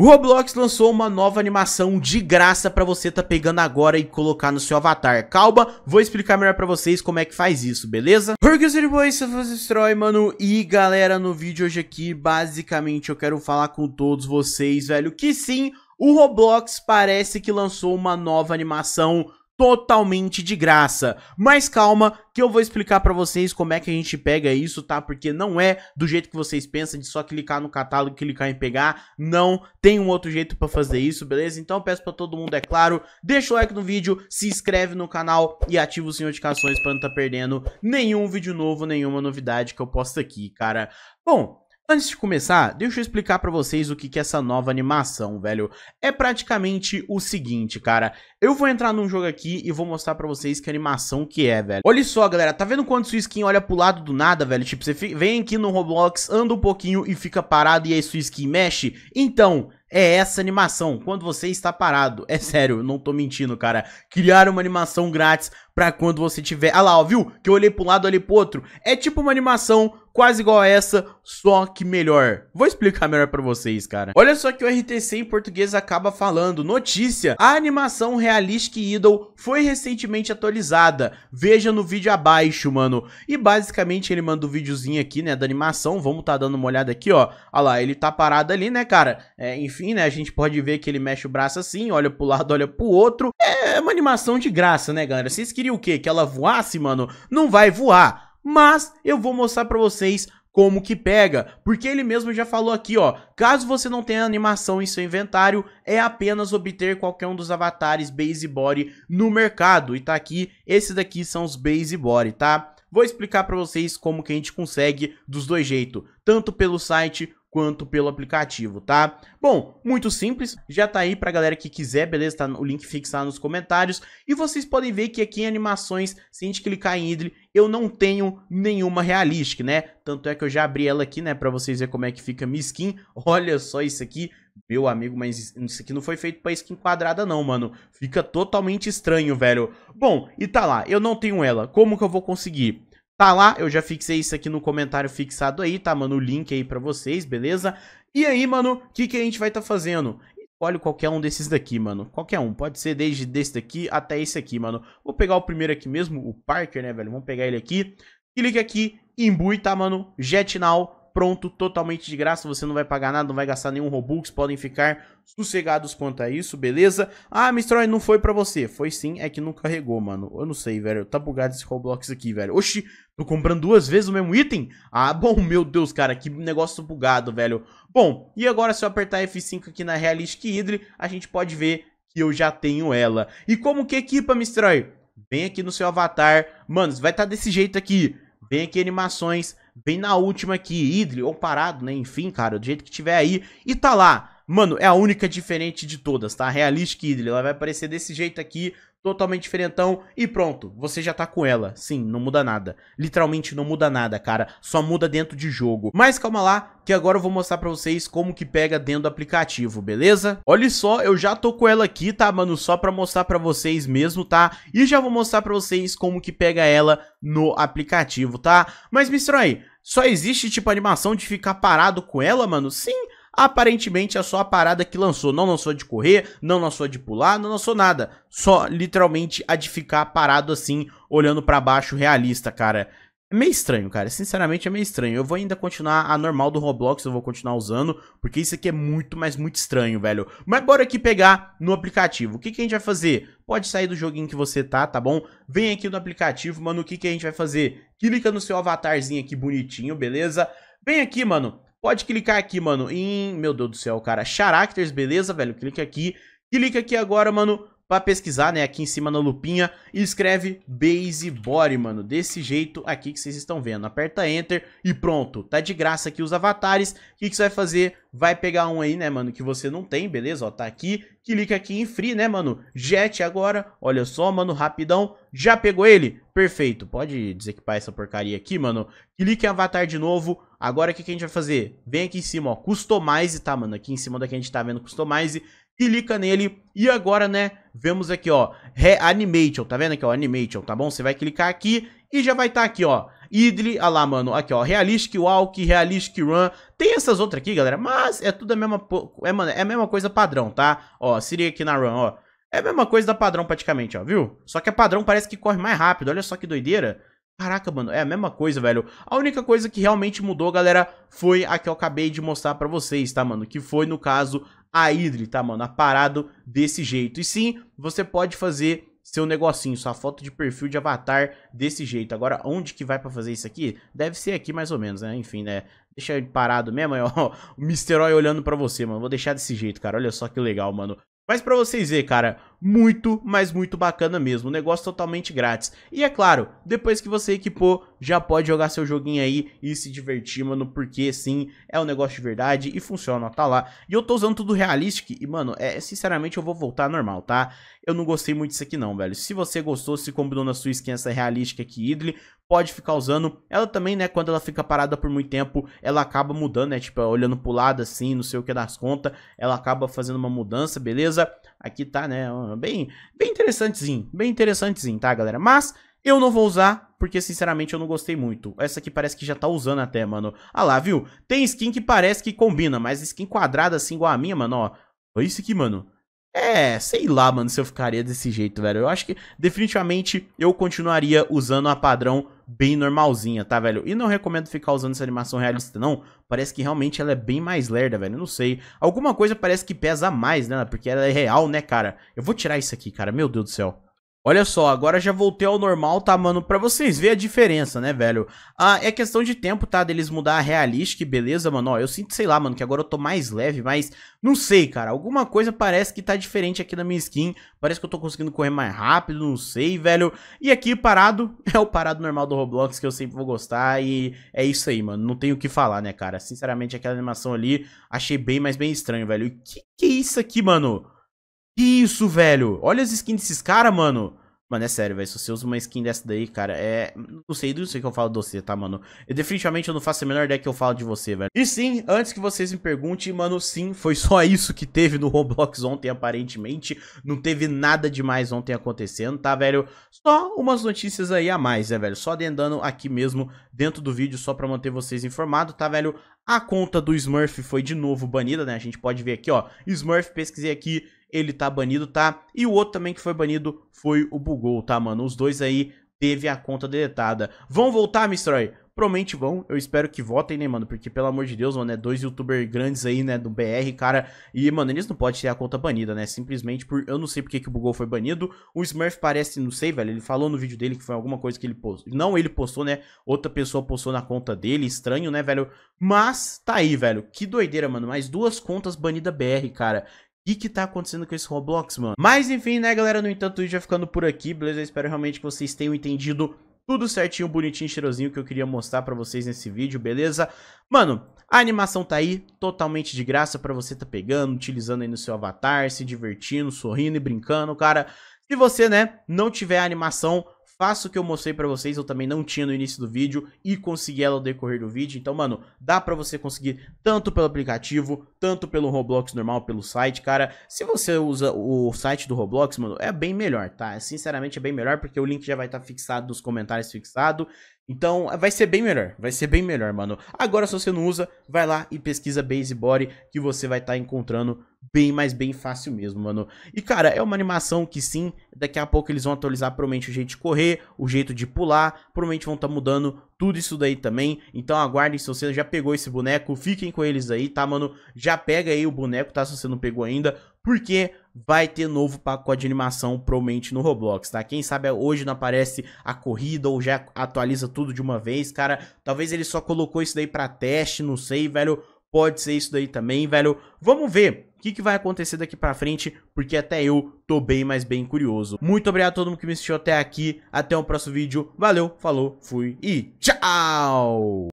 O Roblox lançou uma nova animação de graça pra você tá pegando agora e colocar no seu avatar. Calma, vou explicar melhor pra vocês como é que faz isso, beleza? Porque Boys você destrói, mano. E galera, no vídeo hoje aqui, basicamente eu quero falar com todos vocês, velho, que sim, o Roblox parece que lançou uma nova animação totalmente de graça. Mas calma, que eu vou explicar para vocês como é que a gente pega isso, tá? Porque não é do jeito que vocês pensam de só clicar no catálogo, clicar em pegar. Não, tem um outro jeito para fazer isso, beleza? Então peço para todo mundo, é claro, deixa o like no vídeo, se inscreve no canal e ativa o sininho de notificações para não estar tá perdendo nenhum vídeo novo, nenhuma novidade que eu posto aqui, cara. Bom, Antes de começar, deixa eu explicar para vocês o que, que é essa nova animação, velho. É praticamente o seguinte, cara. Eu vou entrar num jogo aqui e vou mostrar para vocês que animação que é, velho. Olha só, galera. Tá vendo quando sua skin olha pro lado do nada, velho? Tipo, você vem aqui no Roblox, anda um pouquinho e fica parado e aí sua skin mexe? Então, é essa animação, quando você está parado. É sério, não tô mentindo, cara. Criar uma animação grátis pra quando você tiver... Ah lá, ó, viu? Que eu olhei pro lado, olhei pro outro. É tipo uma animação quase igual a essa, só que melhor. Vou explicar melhor para vocês, cara. Olha só que o RTC em português acaba falando. Notícia, a animação Realistic Idol foi recentemente atualizada. Veja no vídeo abaixo, mano. E basicamente ele manda o um videozinho aqui, né, da animação. Vamos tá dando uma olhada aqui, ó. Olha lá, ele tá parado ali, né, cara? É, enfim, né, a gente pode ver que ele mexe o braço assim, olha pro lado, olha pro outro. É uma animação de graça, né, galera? Vocês queriam o quê? Que ela voasse, mano? Não vai voar mas eu vou mostrar para vocês como que pega, porque ele mesmo já falou aqui, ó, caso você não tenha animação em seu inventário, é apenas obter qualquer um dos avatares Base Body no mercado, e tá aqui, esses daqui são os Base Body, tá? Vou explicar para vocês como que a gente consegue dos dois jeitos, tanto pelo site quanto pelo aplicativo, tá? Bom, muito simples, já tá aí pra galera que quiser, beleza? Tá o link fixado nos comentários. E vocês podem ver que aqui em animações, se a gente clicar em idle, eu não tenho nenhuma realística, né? Tanto é que eu já abri ela aqui, né, pra vocês verem como é que fica minha skin. Olha só isso aqui, meu amigo, mas isso aqui não foi feito pra skin quadrada não, mano. Fica totalmente estranho, velho. Bom, e tá lá, eu não tenho ela, como que eu vou conseguir? Tá lá, eu já fixei isso aqui no comentário fixado aí, tá, mano? O link aí pra vocês, beleza? E aí, mano, o que, que a gente vai tá fazendo? Escolhe qualquer um desses daqui, mano. Qualquer um. Pode ser desde desse daqui até esse aqui, mano. Vou pegar o primeiro aqui mesmo, o Parker, né, velho? Vamos pegar ele aqui. Clique aqui, imbui, tá, mano? Jet Now, pronto, totalmente de graça, você não vai pagar nada, não vai gastar nenhum Robux, podem ficar sossegados quanto a isso, beleza? Ah, Mistroy, não foi pra você. Foi sim, é que não carregou, mano. Eu não sei, velho, tá bugado esse Roblox aqui, velho. Oxi, tô comprando duas vezes o mesmo item? Ah, bom, meu Deus, cara, que negócio bugado, velho. Bom, e agora se eu apertar F5 aqui na Realistic Hydre, a gente pode ver que eu já tenho ela. E como que equipa, Mistroy? Vem aqui no seu avatar. Mano, vai estar tá desse jeito aqui. Vem aqui animações, Vem na última aqui, Idli ou parado, né? Enfim, cara, do jeito que tiver aí. E tá lá. Mano, é a única diferente de todas, tá? Realistic Idli, ela vai aparecer desse jeito aqui, totalmente diferentão e pronto, você já tá com ela. Sim, não muda nada. Literalmente não muda nada, cara. Só muda dentro de jogo. Mas calma lá, que agora eu vou mostrar pra vocês como que pega dentro do aplicativo, beleza? Olha só, eu já tô com ela aqui, tá, mano? Só pra mostrar pra vocês mesmo, tá? E já vou mostrar pra vocês como que pega ela no aplicativo, tá? Mas me aí. só existe, tipo, animação de ficar parado com ela, mano? Sim, aparentemente é só a parada que lançou. Não lançou de correr, não lançou de pular, não lançou nada. Só literalmente a de ficar parado assim, olhando para baixo, realista, cara. É meio estranho, cara. Sinceramente, é meio estranho. Eu vou ainda continuar a normal do Roblox, eu vou continuar usando, porque isso aqui é muito, mas muito estranho, velho. Mas bora aqui pegar no aplicativo. O que, que a gente vai fazer? Pode sair do joguinho que você tá, tá bom? Vem aqui no aplicativo, mano, o que, que a gente vai fazer? Clica no seu avatarzinho aqui bonitinho, beleza? Vem aqui, mano, pode clicar aqui, mano, em... Meu Deus do céu, cara. Characters, beleza, velho? Clica aqui. Clica aqui agora, mano, pra pesquisar, né, aqui em cima na lupinha, e escreve Base Body, mano, desse jeito aqui que vocês estão vendo. Aperta Enter e pronto, tá de graça aqui os avatares. O que, que você vai fazer? Vai pegar um aí, né, mano, que você não tem, beleza? Ó, tá aqui, clica aqui em Free, né, mano? Jet agora, olha só, mano, rapidão. Já pegou ele? Perfeito, pode desequipar essa porcaria aqui, mano. Clica em Avatar de novo. Agora o que, que a gente vai fazer? Vem aqui em cima, ó, Customize, tá, mano? Aqui em cima daqui a gente tá vendo Customize clica nele. E agora, né, vemos aqui, ó, Reanimation, tá vendo aqui, ó, Animation, tá bom? Você vai clicar aqui e já vai estar tá aqui, ó, Idle, ah lá, mano, aqui, ó, Realistic Walk, Realistic Run, tem essas outras aqui, galera, mas é tudo a mesma, é, mano, é a mesma coisa padrão, tá? Ó, seria aqui na Run, ó, é a mesma coisa da padrão praticamente, ó, viu? Só que a padrão parece que corre mais rápido, olha só que doideira. Caraca, mano, é a mesma coisa, velho. A única coisa que realmente mudou, galera, foi a que eu acabei de mostrar pra vocês, tá, mano? Que foi, no caso, a Idri, tá, mano? Parado desse jeito. E sim, você pode fazer seu negocinho, sua foto de perfil de avatar desse jeito. Agora, onde que vai pra fazer isso aqui? Deve ser aqui mais ou menos, né? Enfim, né? Deixa ele parado mesmo, aí, ó. O Mr. Oi olhando pra você, mano. Vou deixar desse jeito, cara. Olha só que legal, mano. Mas para vocês verem, cara, muito, mas muito bacana mesmo. Um negócio totalmente grátis. E é claro, depois que você equipou, já pode jogar seu joguinho aí e se divertir, mano, porque sim, é um negócio de verdade e funciona, tá lá. E eu tô usando tudo realistic e, mano, é, sinceramente eu vou voltar normal, tá? Eu não gostei muito disso aqui não, velho. Se você gostou, se combinou na sua skin essa realistic aqui, Idle, pode ficar usando. Ela também, né, quando ela fica parada por muito tempo, ela acaba mudando, né, tipo, olhando pro lado assim, não sei o que das contas, ela acaba fazendo uma mudança, beleza? Aqui tá, né, bem, bem interessantezinho, bem interessantezinho, tá, galera? Mas eu não vou usar, porque sinceramente eu não gostei muito. Essa aqui parece que já tá usando até, mano. Ah lá, viu? Tem skin que parece que combina, mas skin quadrada assim igual a minha, mano, ó. Olha isso aqui, mano. É, sei lá, mano, se eu ficaria desse jeito, velho. Eu acho que definitivamente eu continuaria usando a padrão bem normalzinha, tá, velho? E não recomendo ficar usando essa animação realista, não. Parece que realmente ela é bem mais lerda, velho. Não sei. Alguma coisa parece que pesa mais, né? Porque ela é real, né, cara? Eu vou tirar isso aqui, cara. Meu Deus do céu. Olha só, agora já voltei ao normal, tá, mano? Pra vocês verem a diferença, né, velho? Ah, é questão de tempo, tá? Deles mudar a realística, beleza, mano? Ó, eu sinto, sei lá, mano, que agora eu tô mais leve, mas... Não sei, cara. Alguma coisa parece que tá diferente aqui na minha skin. Parece que eu tô conseguindo correr mais rápido, não sei, velho. E aqui, parado, é o parado normal do Roblox que eu sempre vou gostar. E é isso aí, mano. Não tenho o que falar, né, cara? Sinceramente, aquela animação ali, achei bem, mas bem estranho, velho. E que que é isso aqui, mano? Isso, velho. Olha as skins desses caras, mano. Mano, é sério, velho. Se você usa uma skin dessa daí, cara, é. Não sei, não sei que eu falo de você, tá, mano? Eu definitivamente eu não faço a menor ideia que eu falo de você, velho. E sim, antes que vocês me perguntem, mano, sim, foi só isso que teve no Roblox ontem, aparentemente. Não teve nada demais ontem acontecendo, tá, velho? Só umas notícias aí a mais, né, velho? Só adendando aqui mesmo dentro do vídeo, só pra manter vocês informados, tá, velho? A conta do Smurf foi de novo banida, né? A gente pode ver aqui, ó. Smurf, pesquisei aqui ele tá banido, tá? E o outro também que foi banido foi o Bugol, tá, mano? Os dois aí teve a conta deletada. Vão voltar, Mistroy? Promete, vão, eu espero que votem, né, mano? Porque, pelo amor de Deus, mano, é dois youtubers grandes aí, né, do BR, cara. E, mano, eles não podem ter a conta banida, né? Simplesmente por. Eu não sei porque que o Bugol foi banido. O Smurf parece, não sei, velho. Ele falou no vídeo dele que foi alguma coisa que ele postou. Não ele postou, né? Outra pessoa postou na conta dele. Estranho, né, velho? Mas, tá aí, velho. Que doideira, mano. Mais duas contas banidas BR, cara que que tá acontecendo com esse Roblox, mano? Mas enfim, né, galera? No entanto, o vídeo vai ficando por aqui, beleza? Eu espero realmente que vocês tenham entendido tudo certinho, bonitinho, cheirosinho que eu queria mostrar pra vocês nesse vídeo, beleza? Mano, a animação tá aí, totalmente de graça pra você tá pegando, utilizando aí no seu avatar, se divertindo, sorrindo e brincando, cara. Se você, né, não tiver a animação Faço o que eu mostrei pra vocês, eu também não tinha no início do vídeo e consegui ela ao decorrer do vídeo. Então, mano, dá pra você conseguir tanto pelo aplicativo, tanto pelo Roblox normal, pelo site, cara. Se você usa o site do Roblox, mano, é bem melhor, tá? Sinceramente é bem melhor porque o link já vai estar tá fixado nos comentários fixado. Então, vai ser bem melhor, vai ser bem melhor, mano. Agora, se você não usa, vai lá e pesquisa Base Body, que você vai estar tá encontrando bem, mais bem fácil mesmo, mano. E, cara, é uma animação que sim, daqui a pouco eles vão atualizar, provavelmente, o jeito de correr, o jeito de pular, provavelmente vão estar tá mudando tudo isso daí também. Então, aguardem, se você já pegou esse boneco, fiquem com eles aí, tá, mano? Já pega aí o boneco, tá, se você não pegou ainda, porque vai ter novo pacote de animação provavelmente no Roblox, tá? Quem sabe é hoje não aparece a corrida ou já atualiza tudo de uma vez, cara. Talvez ele só colocou isso daí para teste, não sei, velho. Pode ser isso daí também, velho. Vamos ver o que, que vai acontecer daqui pra frente, porque até eu tô bem, mas bem curioso. Muito obrigado a todo mundo que me assistiu até aqui. Até o próximo vídeo. Valeu, falou, fui e tchau!